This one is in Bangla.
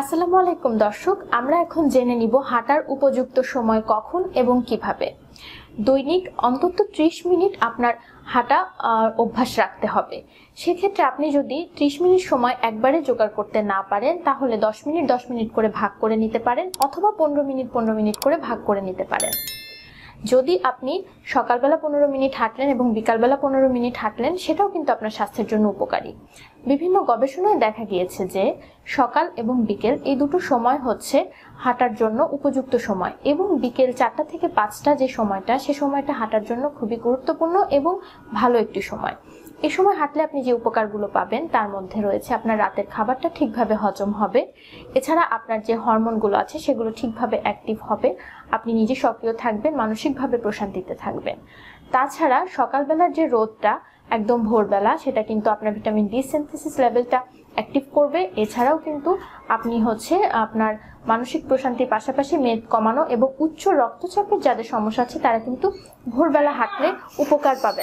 আসসালামু আলাইকুম দর্শক আমরা এখন জেনে নিব হাঁটার উপযুক্ত সময় কখন এবং কিভাবে দৈনিক অন্তত ত্রিশ মিনিট আপনার হাঁটা অভ্যাস রাখতে হবে সেক্ষেত্রে আপনি যদি ত্রিশ মিনিট সময় একবারে জোগাড় করতে না পারেন তাহলে দশ মিনিট দশ মিনিট করে ভাগ করে নিতে পারেন অথবা পনেরো মিনিট পনেরো মিনিট করে ভাগ করে নিতে পারেন যদি আপনি সকালবেলা পনেরো মিনিট হাঁটলেন এবং বিকালবেলা পনেরো মিনিট হাঁটলেন সেটাও কিন্তু আপনার স্বাস্থ্যের জন্য উপকারী বিভিন্ন গবেষণায় দেখা গিয়েছে যে সকাল এবং বিকেল এই দুটো সময় হচ্ছে হাঁটার জন্য উপযুক্ত সময় এবং বিকেল চারটা থেকে পাঁচটা যে সময়টা সে সময়টা হাঁটার জন্য খুবই গুরুত্বপূর্ণ এবং ভালো একটি সময় এ সময় হাঁটলে আপনি যে উপকারগুলো পাবেন তার মধ্যে রয়েছে আপনার রাতের খাবারটা ঠিকভাবে হজম হবে এছাড়া আপনার যে হরমোনগুলো আছে সেগুলো ঠিকভাবে অ্যাক্টিভ হবে আপনি নিজে সক্রিয় থাকবেন মানসিকভাবে প্রশান্তিতে থাকবেন তাছাড়া সকালবেলার যে রোদটা একদম ভোরবেলা সেটা কিন্তু আপনার ভিটামিন ডি সেন্থেসিস লেভেলটা অ্যাক্টিভ করবে এছাড়াও কিন্তু আপনি হচ্ছে আপনার মানসিক প্রশান্তির পাশাপাশি মেদ কমানো এবং উচ্চ রক্তচাপের যাদের সমস্যা আছে তারা কিন্তু ভোরবেলা হাঁটলে উপকার পাবেন